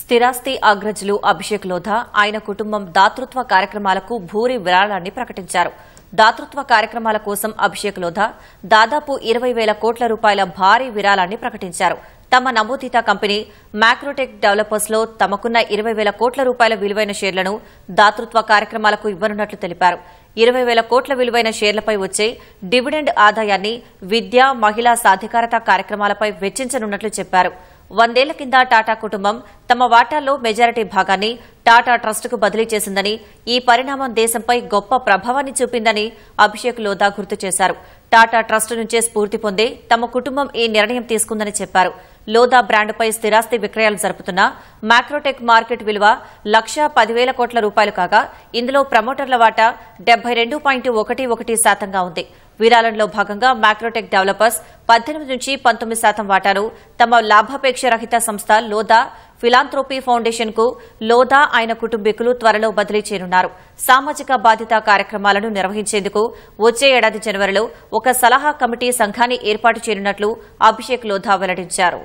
స్థిరాస్తి అగ్రజులు అభిషేక్ లోధా ఆయన కుటుంబం దాతృత్వ కార్యక్రమాలకు భూరి విరాళాన్ని ప్రకటించారు దాతృత్వ కార్యక్రమాల కోసం అభిషేక్ లోధా దాదాపు ఇరవై వేల కోట్ల రూపాయల భారీ విరాళాన్ని ప్రకటించారు తమ నమోదిత కంపెనీ మ్యాక్రోటెక్ డెవలపర్స్ లో తమకున్న ఇరవై వేల కోట్ల రూపాయల విలువైన షేర్లను దాతృత్వ కార్యక్రమాలకు ఇవ్వనున్నట్లు తెలిపారు ఇరవై వేల కోట్ల విలువైన షేర్లపై వచ్చే డివిడెండ్ ఆదాయాన్ని విద్య మహిళా సాధికారత కార్యక్రమాలపై వెచ్చించనున్నట్లు చెప్పారు వందేళ్ల కింద టాటా కుటుంబం తమ వాటాల్లో మెజారిటీ భాగాన్ని టాటా ట్రస్టుకు బదిలీ చేసిందని ఈ పరిణామం దేశంపై గొప్ప ప్రభావాన్ని చూపిందని అభిషేక్ లోధా గుర్తు చేశారు టాటా ట్రస్ట్ నుంచే స్ఫూర్తి పొంది తమ కుటుంబం ఈ నిర్ణయం తీసుకుందని చెప్పారు లోదా బ్రాండ్పై స్థిరాస్తి విక్రయాలు జరుపుతున్న మ్యాక్రోటెక్ మార్కెట్ విలువ లక్షా పదివేల కోట్ల రూపాయలు కాగా ఇందులో ప్రమోటర్ల వాటా డెబ్బై శాతంగా ఉంది వీరాలంలో భాగంగా మ్యాక్రోటెక్ డెవలపర్స్ పద్దెనిమిది నుంచి పంతొమ్మిది శాతం వాటాను తమ లాభాపేక్ష రహిత సంస్థ లోదా ఫిలాంథ్రోపీ ఫౌండేషన్ కు లోదా ఆయన కుటుంబీకులు త్వరలో బదిలీ చేరున్నారు సామాజిక బాధ్యత కార్యక్రమాలను నిర్వహించేందుకు వచ్చే ఏడాది జనవరిలో ఒక సలహా కమిటీ సంఘాన్ని ఏర్పాటు చేయనున్నట్లు అభిషేక్ లోధా వెల్లడించారు